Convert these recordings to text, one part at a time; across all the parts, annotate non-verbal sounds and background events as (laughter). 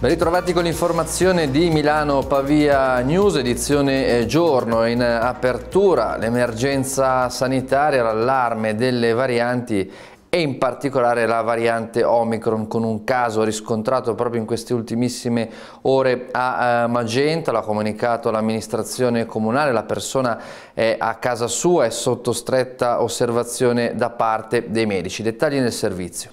Ben ritrovati con l'informazione di Milano Pavia News, edizione eh, giorno. In eh, apertura l'emergenza sanitaria, l'allarme delle varianti e in particolare la variante Omicron con un caso riscontrato proprio in queste ultimissime ore a eh, Magenta, l'ha comunicato l'amministrazione comunale, la persona è a casa sua e sotto stretta osservazione da parte dei medici. Dettagli nel servizio.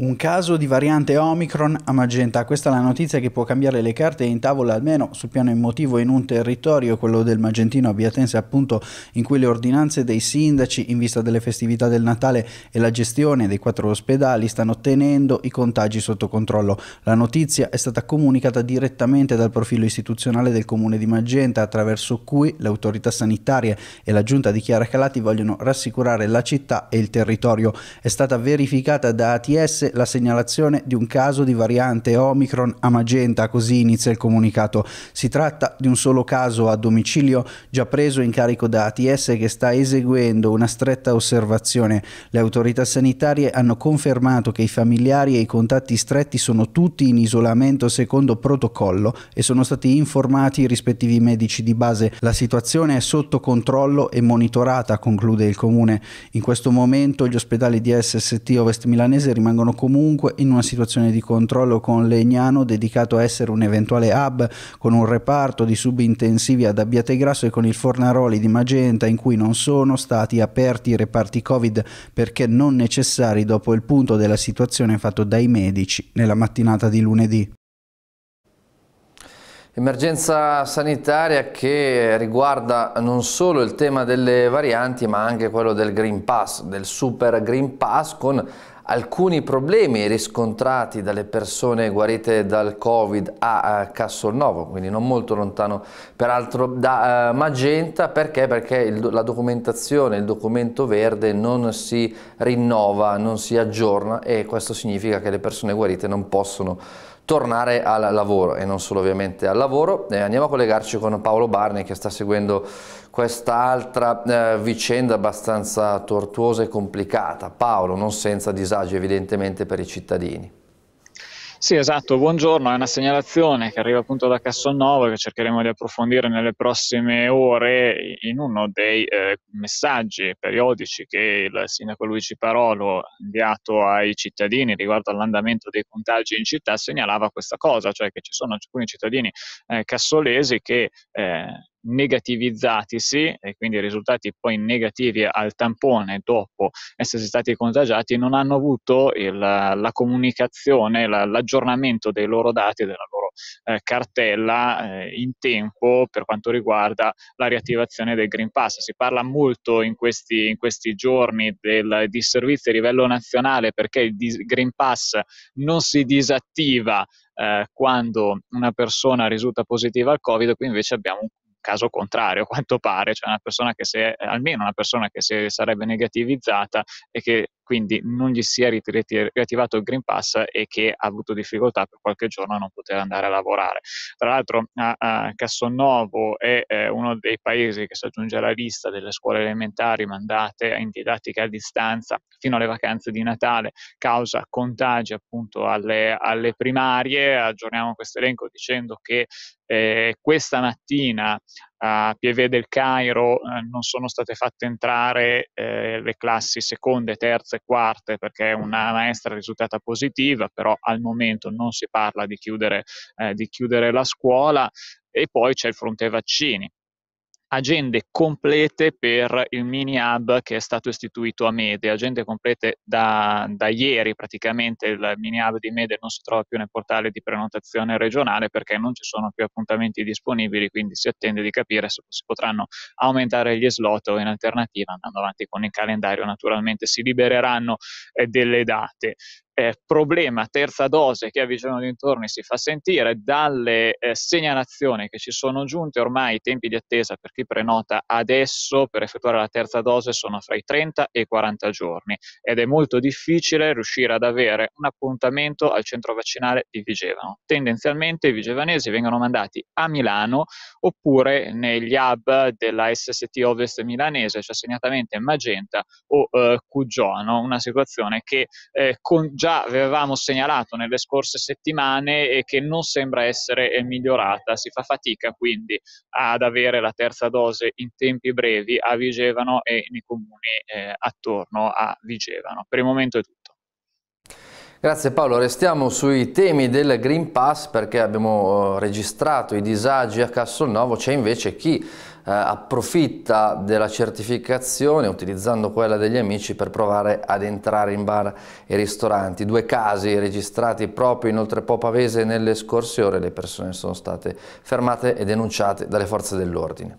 Un caso di variante Omicron a Magenta, questa è la notizia che può cambiare le carte in tavola almeno sul piano emotivo in un territorio, quello del Magentino Abbiatense, appunto, in cui le ordinanze dei sindaci in vista delle festività del Natale e la gestione dei quattro ospedali stanno tenendo i contagi sotto controllo. La notizia è stata comunicata direttamente dal profilo istituzionale del comune di Magenta attraverso cui le autorità sanitarie e la giunta di Chiara Calati vogliono rassicurare la città e il territorio. È stata verificata da ATS la segnalazione di un caso di variante Omicron a Magenta, così inizia il comunicato. Si tratta di un solo caso a domicilio già preso in carico da ATS che sta eseguendo una stretta osservazione. Le autorità sanitarie hanno confermato che i familiari e i contatti stretti sono tutti in isolamento secondo protocollo e sono stati informati i rispettivi medici di base. La situazione è sotto controllo e monitorata, conclude il comune. In questo momento gli ospedali di SST Ovest Milanese rimangono comunque in una situazione di controllo con Legnano dedicato a essere un eventuale hub con un reparto di subintensivi ad Abbiategrasso e con il Fornaroli di Magenta in cui non sono stati aperti i reparti Covid perché non necessari dopo il punto della situazione fatto dai medici nella mattinata di lunedì. Emergenza sanitaria che riguarda non solo il tema delle varianti ma anche quello del Green Pass, del Super Green Pass con alcuni problemi riscontrati dalle persone guarite dal Covid a eh, Castelnuovo, quindi non molto lontano peraltro da eh, Magenta, perché? Perché la documentazione, il documento verde non si rinnova, non si aggiorna e questo significa che le persone guarite non possono tornare al lavoro e non solo ovviamente al lavoro. Eh, andiamo a collegarci con Paolo Barney che sta seguendo quest'altra eh, vicenda abbastanza tortuosa e complicata. Paolo, non senza disagi evidentemente per i cittadini. Sì, esatto, buongiorno, è una segnalazione che arriva appunto da Cassonnovo e che cercheremo di approfondire nelle prossime ore in uno dei eh, messaggi periodici che il sindaco Luigi Parolo ha inviato ai cittadini riguardo all'andamento dei contagi in città segnalava questa cosa, cioè che ci sono alcuni cittadini eh, cassolesi che eh, negativizzatisi e quindi risultati poi negativi al tampone dopo essersi stati contagiati non hanno avuto il, la comunicazione, la, l'aggiornamento dei loro dati, della loro eh, cartella eh, in tempo per quanto riguarda la riattivazione del Green Pass. Si parla molto in questi, in questi giorni del servizi a livello nazionale perché il dis- Green Pass non si disattiva eh, quando una persona risulta positiva al Covid, qui invece abbiamo un caso contrario, a quanto pare, cioè una persona che se, almeno una persona che si sarebbe negativizzata e che quindi non gli sia riattivato il Green Pass e che ha avuto difficoltà per qualche giorno a non poter andare a lavorare. Tra l'altro a, a Cassonovo è eh, uno dei paesi che si aggiunge alla lista delle scuole elementari mandate in didattica a distanza fino alle vacanze di Natale, causa contagi appunto alle, alle primarie. Aggiorniamo questo elenco dicendo che eh, questa mattina a Pieve del Cairo eh, non sono state fatte entrare eh, le classi seconde, terze e quarte perché una maestra è risultata positiva, però al momento non si parla di chiudere, eh, di chiudere la scuola e poi c'è il fronte vaccini agende complete per il mini hub che è stato istituito a Mede, agende complete da, da, ieri praticamente il mini hub di Mede non si trova più nel portale di prenotazione regionale perché non ci sono più appuntamenti disponibili, quindi si attende di capire se si potranno aumentare gli slot o in alternativa andando avanti con il calendario naturalmente si libereranno eh, delle date eh, problema terza dose che a Vigevano dintorni si fa sentire, dalle eh, segnalazioni che ci sono giunte ormai i tempi di attesa per chi prenota adesso per effettuare la terza dose sono fra i 30 e i 40 giorni ed è molto difficile riuscire ad avere un appuntamento al centro vaccinale di Vigevano. Tendenzialmente i vigevanesi vengono mandati a Milano oppure negli hub della SST Ovest milanese, cioè segnatamente Magenta o eh, Cugiono, una situazione che eh, con, già già avevamo segnalato nelle scorse settimane e che non sembra essere migliorata. Si fa fatica quindi ad avere la terza dose in tempi brevi a Vigevano e nei comuni eh, attorno a Vigevano. Per il momento è tutto. Grazie Paolo, restiamo sui temi del Green Pass perché abbiamo eh, registrato i disagi a Castelnuovo, c'è invece chi eh, approfitta della certificazione utilizzando quella degli amici per provare ad entrare in bar e ristoranti. Due casi registrati proprio in Oltrepo Pavese nelle scorse ore, le persone sono state fermate e denunciate dalle forze dell'ordine.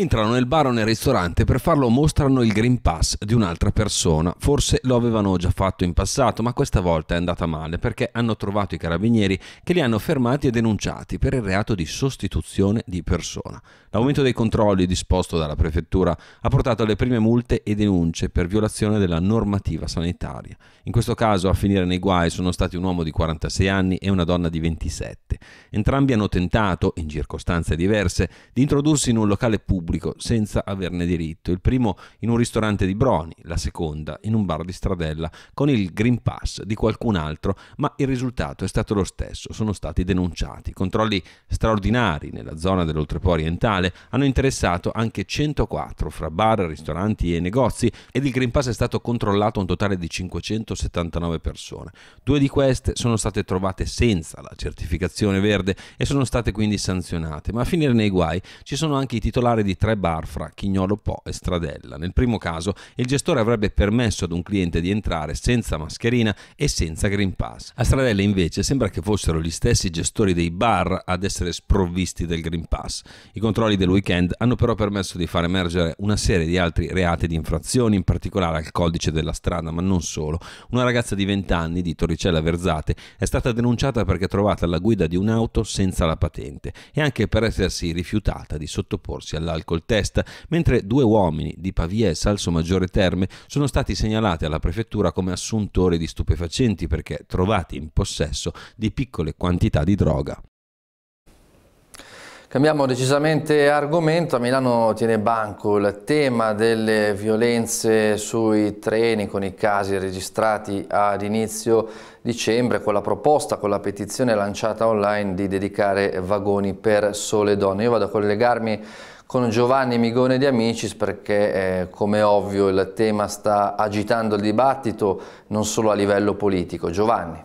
Entrano nel bar o nel ristorante, per farlo mostrano il Green Pass di un'altra persona. Forse lo avevano già fatto in passato, ma questa volta è andata male perché hanno trovato i carabinieri che li hanno fermati e denunciati per il reato di sostituzione di persona. L'aumento dei controlli disposto dalla prefettura ha portato alle prime multe e denunce per violazione della normativa sanitaria. In questo caso a finire nei guai sono stati un uomo di 46 anni e una donna di 27. Entrambi hanno tentato, in circostanze diverse, di introdursi in un locale pubblico pubblico senza averne diritto, il primo in un ristorante di Broni, la seconda in un bar di Stradella con il Green Pass di qualcun altro, ma il risultato è stato lo stesso, sono stati denunciati. Controlli straordinari nella zona dell'Oltrepo orientale hanno interessato anche 104 fra bar, ristoranti e negozi ed il Green Pass è stato controllato un totale di 579 persone. Due di queste sono state trovate senza la certificazione verde e sono state quindi sanzionate, ma a finire nei guai ci sono anche i titolari di di tre bar fra Chignolo Po e Stradella. Nel primo caso il gestore avrebbe permesso ad un cliente di entrare senza mascherina e senza Green Pass. A Stradella invece sembra che fossero gli stessi gestori dei bar ad essere sprovvisti del Green Pass. I controlli del weekend hanno però permesso di far emergere una serie di altri reati di infrazioni, in particolare al codice della strada, ma non solo. Una ragazza di 20 anni di Torricella Verzate è stata denunciata perché trovata alla guida di un'auto senza la patente e anche per essersi rifiutata di sottoporsi all'alcol alcol test, mentre due uomini di Pavia e Salsomaggiore Terme sono stati segnalati alla prefettura come assuntori di stupefacenti perché trovati in possesso di piccole quantità di droga. Cambiamo decisamente argomento, a Milano tiene banco il tema delle violenze sui treni con i casi registrati ad inizio dicembre con la proposta, con la petizione lanciata online di dedicare vagoni per sole donne. Io vado a collegarmi con Giovanni Migone di Amicis perché eh, come ovvio il tema sta agitando il dibattito non solo a livello politico. Giovanni.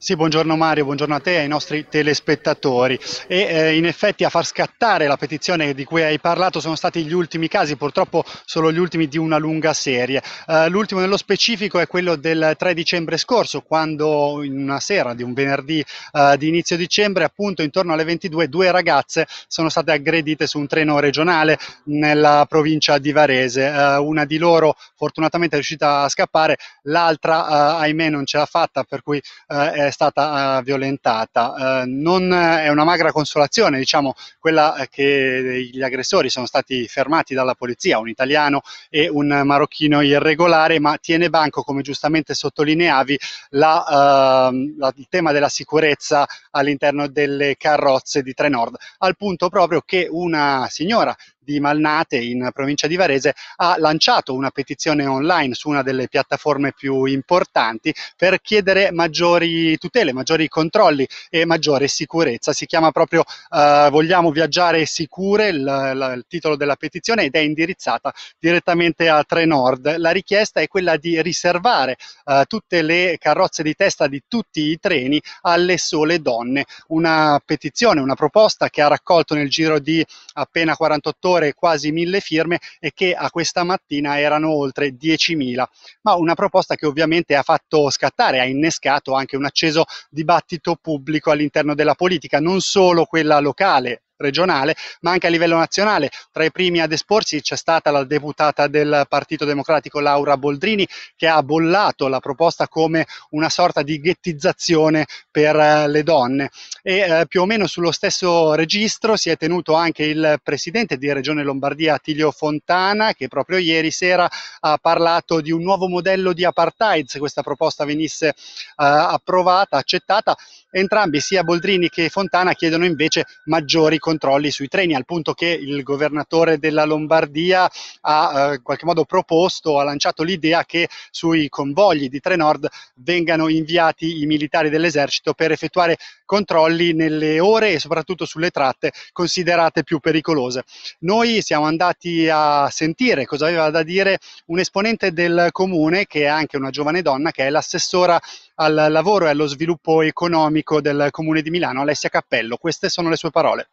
Sì, buongiorno Mario, buongiorno a te e ai nostri telespettatori. E eh, in effetti a far scattare la petizione di cui hai parlato sono stati gli ultimi casi, purtroppo solo gli ultimi di una lunga serie. Eh, l'ultimo nello specifico è quello del 3 dicembre scorso, quando in una sera di un venerdì eh, di inizio dicembre, appunto intorno alle 22, due ragazze sono state aggredite su un treno regionale nella provincia di Varese. Eh, una di loro fortunatamente è riuscita a scappare, l'altra eh, ahimè non ce l'ha fatta, per cui eh, è stata eh, violentata. Eh, non eh, è una magra consolazione, diciamo, quella che gli aggressori sono stati fermati dalla polizia, un italiano e un marocchino irregolare, ma tiene banco, come giustamente sottolineavi, la, ehm, la, il tema della sicurezza all'interno delle carrozze di Trenord, al punto proprio che una signora di Malnate in provincia di Varese ha lanciato una petizione online su una delle piattaforme più importanti per chiedere maggiori tutele, maggiori controlli e maggiore sicurezza. Si chiama proprio eh, Vogliamo viaggiare sicure il, la, il titolo della petizione ed è indirizzata direttamente a Trenord. La richiesta è quella di riservare eh, tutte le carrozze di testa di tutti i treni alle sole donne. Una petizione, una proposta che ha raccolto nel giro di appena 48 ore ore quasi mille firme e che a questa mattina erano oltre 10.000. Ma una proposta che ovviamente ha fatto scattare, ha innescato anche un acceso dibattito pubblico all'interno della politica, non solo quella locale, regionale, ma anche a livello nazionale. Tra i primi ad esporsi c'è stata la deputata del Partito Democratico Laura Boldrini che ha bollato la proposta come una sorta di ghettizzazione per eh, le donne e eh, più o meno sullo stesso registro si è tenuto anche il presidente di Regione Lombardia Attilio Fontana che proprio ieri sera ha parlato di un nuovo modello di apartheid se questa proposta venisse eh, approvata, accettata. Entrambi sia Boldrini che Fontana chiedono invece maggiori controlli sui treni, al punto che il governatore della Lombardia ha eh, in qualche modo proposto, ha lanciato l'idea che sui convogli di Trenord vengano inviati i militari dell'esercito per effettuare controlli nelle ore e soprattutto sulle tratte considerate più pericolose. Noi siamo andati a sentire cosa aveva da dire un esponente del comune che è anche una giovane donna che è l'assessora al lavoro e allo sviluppo economico del comune di Milano, Alessia Cappello. Queste sono le sue parole.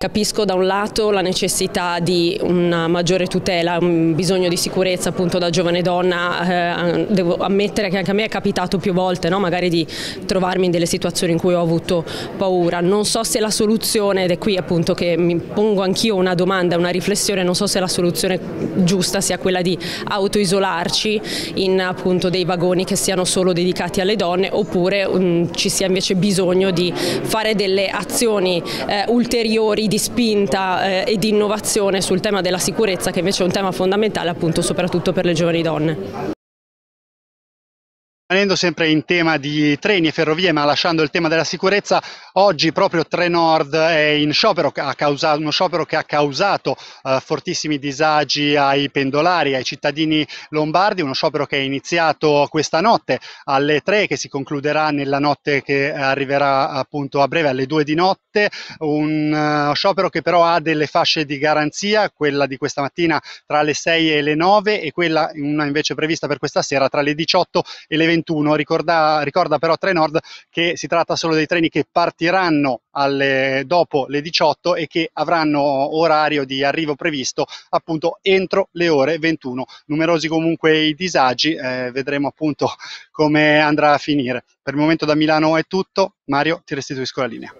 Capisco da un lato la necessità di una maggiore tutela, un bisogno di sicurezza appunto da giovane donna, eh, devo ammettere che anche a me è capitato più volte no? magari di trovarmi in delle situazioni in cui ho avuto paura, non so se la soluzione, ed è qui appunto che mi pongo anch'io una domanda, una riflessione, non so se la soluzione giusta sia quella di autoisolarci in appunto dei vagoni che siano solo dedicati alle donne oppure um, ci sia invece bisogno di fare delle azioni eh, ulteriori di spinta eh, e di innovazione sul tema della sicurezza che invece è un tema fondamentale appunto soprattutto per le giovani donne. Rimanendo sempre in tema di treni e ferrovie, ma lasciando il tema della sicurezza, oggi proprio Trenord è in sciopero, causato, uno sciopero che ha causato eh, fortissimi disagi ai pendolari, ai cittadini lombardi, uno sciopero che è iniziato questa notte alle 3 che si concluderà nella notte che arriverà appunto a breve alle 2 di notte, un uh, sciopero che però ha delle fasce di garanzia, quella di questa mattina tra le 6 e le 9 e quella una invece prevista per questa sera tra le 18 e le 20 2021. Ricorda, ricorda però Trenord che si tratta solo dei treni che partiranno alle, dopo le 18 e che avranno orario di arrivo previsto appunto entro le ore 21. Numerosi comunque i disagi, eh, vedremo appunto (laughs) come andrà a finire. Per il momento da Milano è tutto, Mario ti restituisco la linea.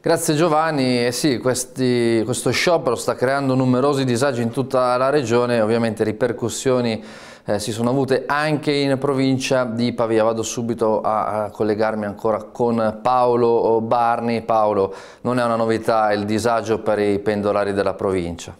Grazie Giovanni, eh sì, questi, questo sciopero sta creando numerosi disagi in tutta la regione, ovviamente ripercussioni eh, si sono avute anche in provincia di Pavia. Vado subito a, a, collegarmi ancora con Paolo Barni. Paolo, non è una novità il disagio per i pendolari della provincia?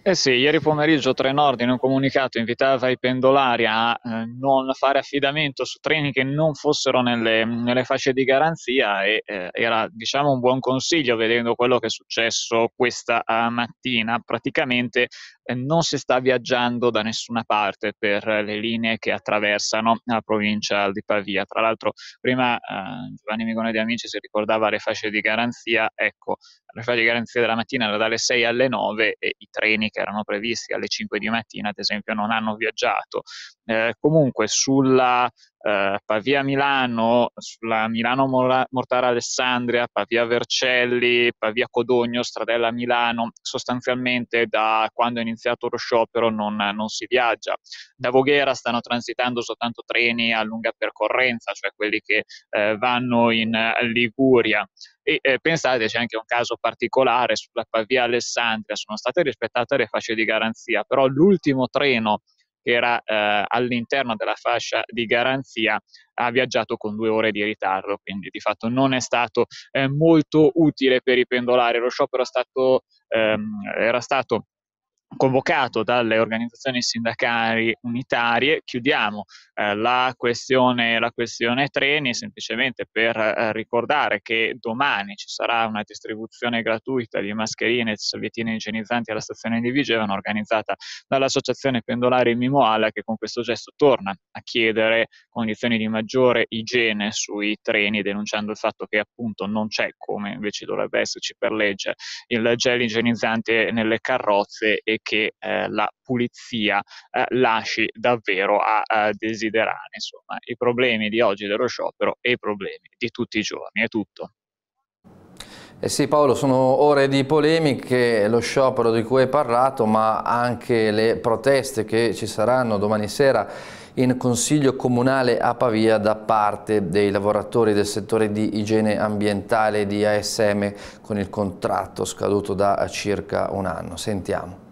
Eh sì, ieri pomeriggio Trenord in un comunicato invitava i pendolari a eh, non fare affidamento su treni che non fossero nelle, nelle fasce di garanzia e eh, era diciamo un buon consiglio vedendo quello che è successo questa eh, mattina. Praticamente non si sta viaggiando da nessuna parte per le linee che attraversano la provincia di Pavia. Tra l'altro prima eh, Giovanni Migone di Amici si ricordava le fasce di garanzia, ecco, le fasce di garanzia della mattina erano dalle 6 alle 9 e i treni che erano previsti alle 5 di mattina ad esempio non hanno viaggiato. Eh, comunque sulla eh, Pavia-Milano, sulla Milano-Mortara-Alessandria, Pavia-Vercelli, Pavia-Codogno, Stradella-Milano, sostanzialmente da quando è iniziato lo sciopero non, non, si viaggia. Da Voghera stanno transitando soltanto treni a lunga percorrenza, cioè quelli che eh, vanno in Liguria. E eh, pensate, c'è anche un caso particolare sulla Pavia Alessandria, sono state rispettate le fasce di garanzia, però l'ultimo treno era eh, all'interno della fascia di garanzia, ha viaggiato con due ore di ritardo, quindi di fatto non è stato eh, molto utile per i pendolari. Lo sciopero stato, ehm, era stato convocato dalle organizzazioni sindacali unitarie, chiudiamo eh, la, questione, la, questione, treni semplicemente per eh, ricordare che domani ci sarà una distribuzione gratuita di mascherine e salviettine igienizzanti alla stazione di Vigevano organizzata dall'associazione pendolari Mimoala che con questo gesto torna a chiedere condizioni di maggiore igiene sui treni denunciando il fatto che appunto non c'è come invece dovrebbe esserci per legge il gel igienizzante nelle carrozze e che eh, la pulizia eh, lasci davvero a, a, desiderare. Insomma, i problemi di oggi dello sciopero e i problemi di tutti i giorni. È tutto. Eh sì Paolo, sono ore di polemiche, lo sciopero di cui hai parlato, ma anche le proteste che ci saranno domani sera in Consiglio Comunale a Pavia da parte dei lavoratori del settore di igiene ambientale di ASM con il contratto scaduto da circa un anno. Sentiamo.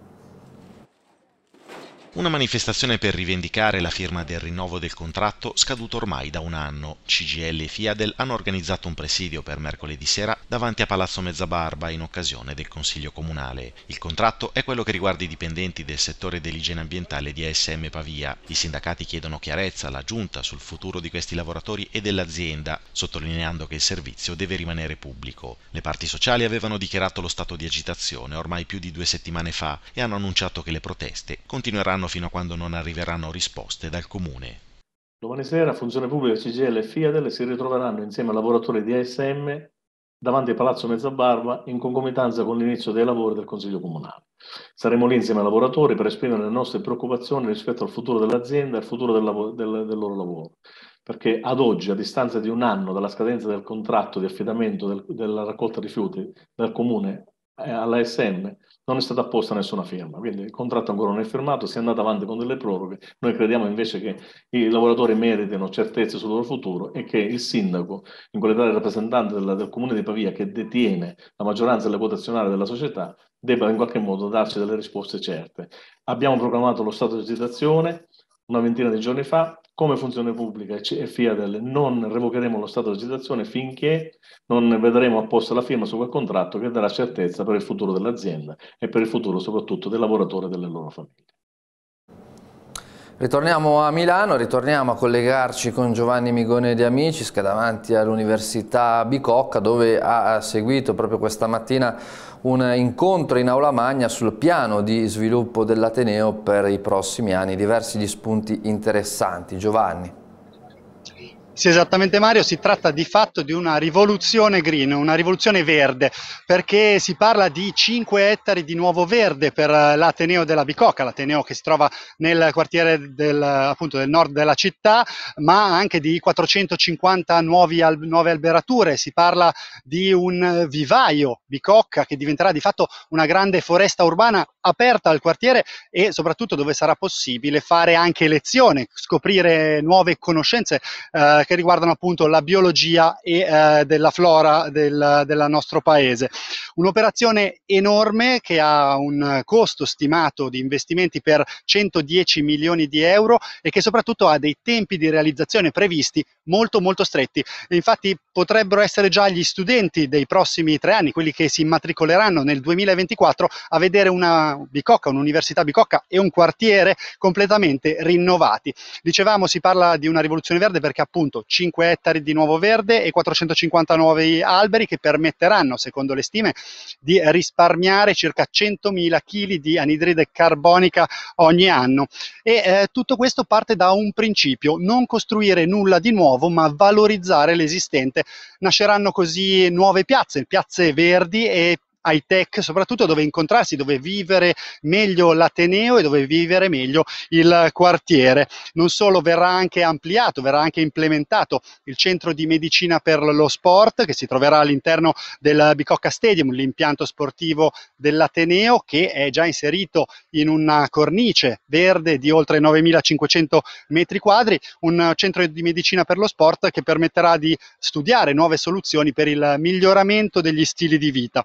Una manifestazione per rivendicare la firma del rinnovo del contratto scaduto ormai da un anno. CGL e Fiadel hanno organizzato un presidio per mercoledì sera davanti a Palazzo Mezzabarba in occasione del Consiglio Comunale. Il contratto è quello che riguarda i dipendenti del settore dell'igiene ambientale di ASM Pavia. I sindacati chiedono chiarezza alla Giunta sul futuro di questi lavoratori e dell'azienda, sottolineando che il servizio deve rimanere pubblico. Le parti sociali avevano dichiarato lo stato di agitazione ormai più di due settimane fa e hanno annunciato che le proteste continueranno fermarlo fino a quando non arriveranno risposte dal comune. Domani sera Funzione Pubblica, CGL e Fiadel si ritroveranno insieme ai lavoratori di ASM davanti al Palazzo Mezzabarba in concomitanza con l'inizio dei lavori del Consiglio Comunale. Saremo lì insieme ai lavoratori per esprimere le nostre preoccupazioni rispetto al futuro dell'azienda e al futuro del, lav- del, del loro lavoro, perché ad oggi, a distanza di un anno dalla scadenza del contratto di affidamento del, della raccolta rifiuti dal Comune eh, all'ASM, non è stata apposta nessuna firma, quindi il contratto ancora non è firmato, si è andato avanti con delle proroghe, noi crediamo invece che i lavoratori meritino certezze sul loro futuro e che il sindaco, in qualità di rappresentante del, del comune di Pavia che detiene la maggioranza delle quotazionali della società, debba in qualche modo darci delle risposte certe. Abbiamo proclamato lo stato di esitazione, una ventina di giorni fa, come funzione pubblica e Fiadel non revocheremo lo stato di agitazione finché non vedremo apposta la firma su quel contratto che darà certezza per il futuro dell'azienda e per il futuro soprattutto del lavoratore e delle loro famiglie. Ritorniamo a Milano, ritorniamo a collegarci con Giovanni Migone di Amicis che è davanti all'Università Bicocca dove ha seguito proprio questa mattina un incontro in aula magna sul piano di sviluppo dell'Ateneo per i prossimi anni, diversi gli spunti interessanti. Giovanni. Sì, esattamente Mario, si tratta di fatto di una rivoluzione green, una rivoluzione verde, perché si parla di 5 ettari di nuovo verde per eh, l'Ateneo della Bicocca, l'Ateneo che si trova nel quartiere del, appunto, del nord della città, ma anche di 450 nuovi al- nuove alberature, si parla di un vivaio Bicocca che diventerà di fatto una grande foresta urbana aperta al quartiere e soprattutto dove sarà possibile fare anche lezione, scoprire nuove conoscenze. Eh, che riguardano appunto la biologia e eh, della flora del, del, nostro paese. Un'operazione enorme che ha un costo stimato di investimenti per 110 milioni di euro e che soprattutto ha dei tempi di realizzazione previsti molto molto stretti. E infatti potrebbero essere già gli studenti dei prossimi tre anni, quelli che si immatricoleranno nel 2024, a vedere una bicocca, un'università bicocca e un quartiere completamente rinnovati. Dicevamo si parla di una rivoluzione verde perché appunto appunto 5 ettari di nuovo verde e 450 nuovi alberi che permetteranno, secondo le stime, di risparmiare circa 100.000 kg di anidride carbonica ogni anno. E eh, tutto questo parte da un principio, non costruire nulla di nuovo, ma valorizzare l'esistente. Nasceranno così nuove piazze, piazze verdi e high tech, soprattutto dove incontrarsi, dove vivere meglio l'Ateneo e dove vivere meglio il quartiere. Non solo verrà anche ampliato, verrà anche implementato il centro di medicina per lo sport che si troverà all'interno del Bicocca Stadium, l'impianto sportivo dell'Ateneo che è già inserito in una cornice verde di oltre 9.500 metri quadri, un centro di medicina per lo sport che permetterà di studiare nuove soluzioni per il miglioramento degli stili di vita.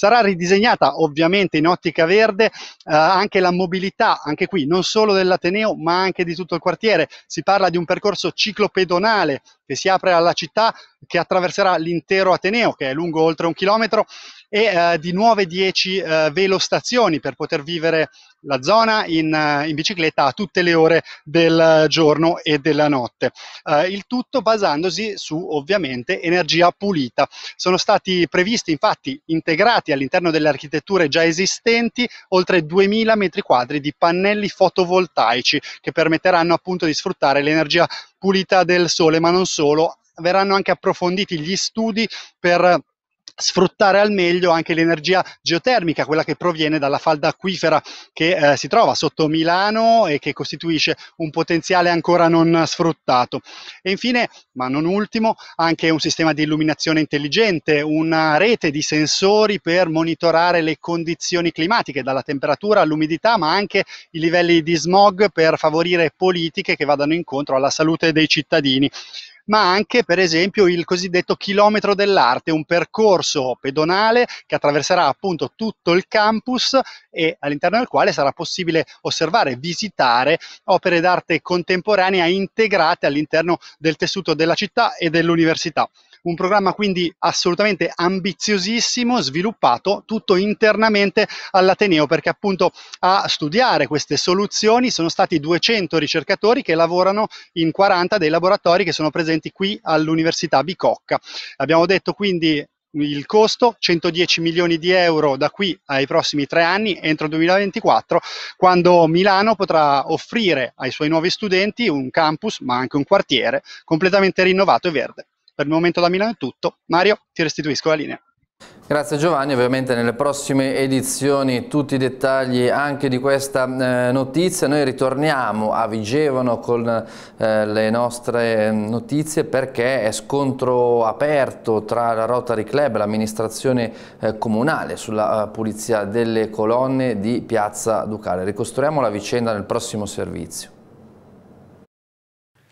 Sarà ridisegnata ovviamente in ottica verde eh, anche la mobilità, anche qui non solo dell'Ateneo ma anche di tutto il quartiere. Si parla di un percorso ciclopedonale che si apre alla città, che attraverserà l'intero Ateneo, che è lungo oltre un chilometro, e eh, di nuove 10 eh, velostazioni per poter vivere la zona in, eh, in, bicicletta a tutte le ore del giorno e della notte. Eh, il tutto basandosi su ovviamente energia pulita. Sono stati previsti infatti integrati all'interno delle architetture già esistenti oltre 2000 metri quadri di pannelli fotovoltaici che permetteranno appunto di sfruttare l'energia pulita del sole, ma non solo, verranno anche approfonditi gli studi per sfruttare al meglio anche l'energia geotermica, quella che proviene dalla falda acquifera che eh, si trova sotto Milano e che costituisce un potenziale ancora non sfruttato. E infine, ma non ultimo, anche un sistema di illuminazione intelligente, una rete di sensori per monitorare le condizioni climatiche, dalla temperatura all'umidità, ma anche i livelli di smog per favorire politiche che vadano incontro alla salute dei cittadini ma anche per esempio il cosiddetto chilometro dell'arte, un percorso pedonale che attraverserà appunto tutto il campus e all'interno del quale sarà possibile osservare, visitare opere d'arte contemporanea integrate all'interno del tessuto della città e dell'università un programma quindi assolutamente ambiziosissimo, sviluppato tutto internamente all'Ateneo, perché appunto a studiare queste soluzioni sono stati 200 ricercatori che lavorano in 40 dei laboratori che sono presenti qui all'Università Bicocca. Abbiamo detto quindi il costo 110 milioni di euro da qui ai prossimi tre anni entro il 2024 quando Milano potrà offrire ai suoi nuovi studenti un campus ma anche un quartiere completamente rinnovato e verde. Per il momento da Milano è tutto. Mario, ti restituisco la linea. Grazie Giovanni, ovviamente nelle prossime edizioni tutti i dettagli anche di questa eh, notizia. Noi ritorniamo a Vigevano con eh, le nostre eh, notizie perché è scontro aperto tra la Rotary Club e l'amministrazione eh, comunale sulla eh, pulizia delle colonne di Piazza Ducale. Ricostruiamo la vicenda nel prossimo servizio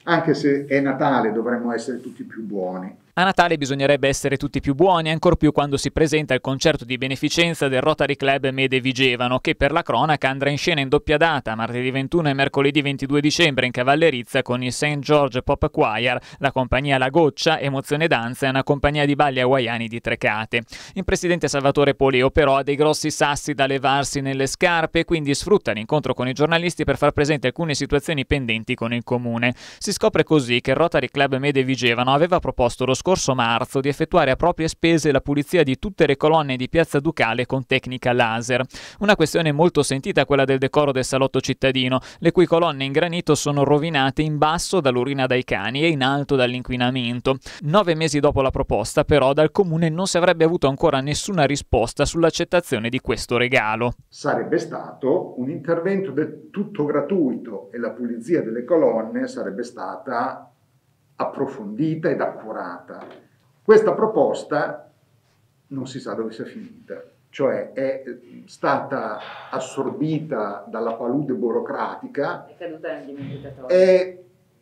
anche se è Natale dovremmo essere tutti più buoni. A Natale bisognerebbe essere tutti più buoni, ancor più quando si presenta il concerto di beneficenza del Rotary Club Mede Vigevano, che per la cronaca andrà in scena in doppia data, martedì 21 e mercoledì 22 dicembre in Cavallerizza con il St. George Pop Choir, la compagnia La Goccia, Emozione Danza e una compagnia di balli hawaiani di Trecate. Il presidente Salvatore Poleo però ha dei grossi sassi da levarsi nelle scarpe e quindi sfrutta l'incontro con i giornalisti per far presente alcune situazioni pendenti con il comune. Si scopre così che il Rotary Club Mede Vigevano aveva proposto lo scopo scorso marzo di effettuare a proprie spese la pulizia di tutte le colonne di Piazza Ducale con tecnica laser. Una questione molto sentita quella del decoro del salotto cittadino, le cui colonne in granito sono rovinate in basso dall'urina dai cani e in alto dall'inquinamento. Nove mesi dopo la proposta, però, dal comune non si avrebbe avuto ancora nessuna risposta sull'accettazione di questo regalo. Sarebbe stato un intervento del tutto gratuito e la pulizia delle colonne sarebbe stata approfondita ed accurata. Questa proposta non si sa dove sia finita, cioè è eh, stata assorbita dalla palude burocratica, è è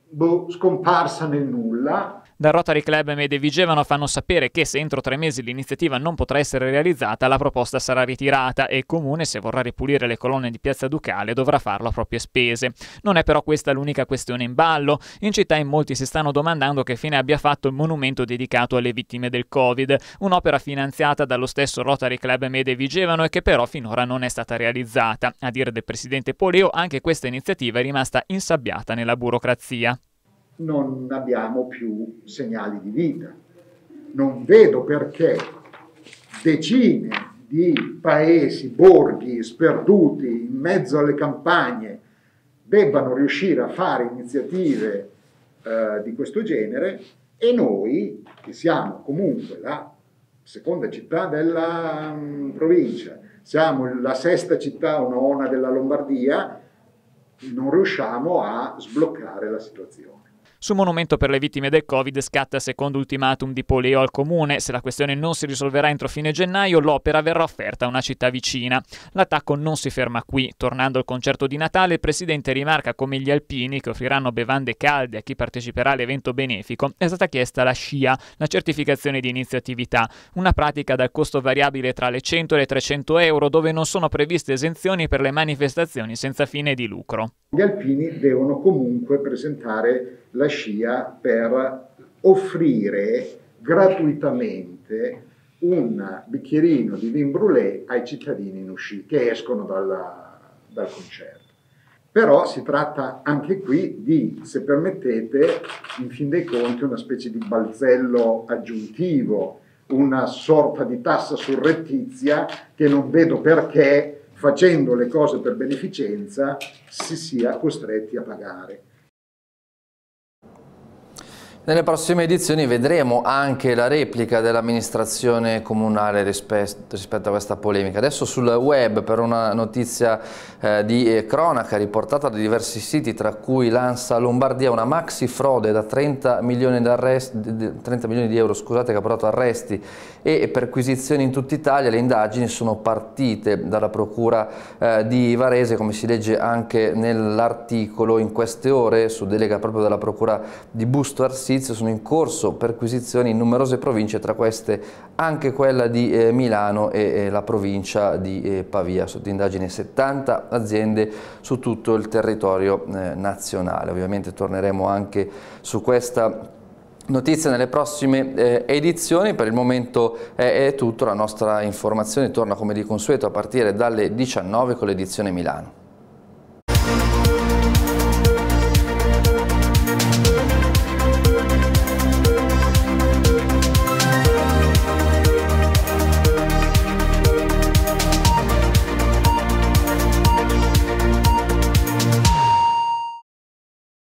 boh, scomparsa nel nulla, dal Rotary Club Mede Vigevano fanno sapere che se entro tre mesi l'iniziativa non potrà essere realizzata, la proposta sarà ritirata e il comune, se vorrà ripulire le colonne di Piazza Ducale, dovrà farlo a proprie spese. Non è però questa l'unica questione in ballo. In città in molti si stanno domandando che fine abbia fatto il monumento dedicato alle vittime del Covid, un'opera finanziata dallo stesso Rotary Club Mede Vigevano e che però finora non è stata realizzata. A dire del presidente Poleo, anche questa iniziativa è rimasta insabbiata nella burocrazia non abbiamo più segnali di vita. Non vedo perché decine di paesi, borghi sperduti in mezzo alle campagne debbano riuscire a fare iniziative eh, di questo genere e noi, che siamo comunque la seconda città della mh, mm, provincia, siamo la sesta città o nona della Lombardia, non riusciamo a sbloccare la situazione. Su monumento per le vittime del Covid scatta il secondo ultimatum di Poleo al comune. Se la questione non si risolverà entro fine gennaio, l'opera verrà offerta a una città vicina. L'attacco non si ferma qui. Tornando al concerto di Natale, il presidente rimarca come gli alpini che offriranno bevande calde a chi parteciperà all'evento benefico è stata chiesta la SCIA, la certificazione di inizio attività, una pratica dal costo variabile tra le 100 e le 300 euro dove non sono previste esenzioni per le manifestazioni senza fine di lucro. Gli alpini devono comunque presentare la SCIA per offrire gratuitamente un bicchierino di vin brûlé ai cittadini in uscita, che escono dalla, dal concerto. Però si tratta anche qui di, se permettete, in fin dei conti una specie di balzello aggiuntivo, una sorta di tassa surrettizia che non vedo perché facendo le cose per beneficenza si sia costretti a pagare. Nelle prossime edizioni vedremo anche la replica dell'amministrazione comunale rispetto a questa polemica. Adesso sul web per una notizia eh, di eh, cronaca riportata da diversi siti tra cui l'Ansa Lombardia, una maxi frode da 30 milioni, 30 milioni di euro scusate, che ha portato arresti e perquisizioni in tutta Italia. Le indagini sono partite dalla procura eh, di Varese come si legge anche nell'articolo in queste ore su delega proprio della procura di Busto Arsini giudizio sono in corso perquisizioni in numerose province, tra queste anche quella di eh, Milano e eh, la provincia di eh, Pavia, sotto indagine 70 aziende su tutto il territorio eh, nazionale. Ovviamente torneremo anche su questa notizia nelle prossime eh, edizioni, per il momento è, è, tutto, la nostra informazione torna come di consueto a partire dalle 19 con l'edizione Milano.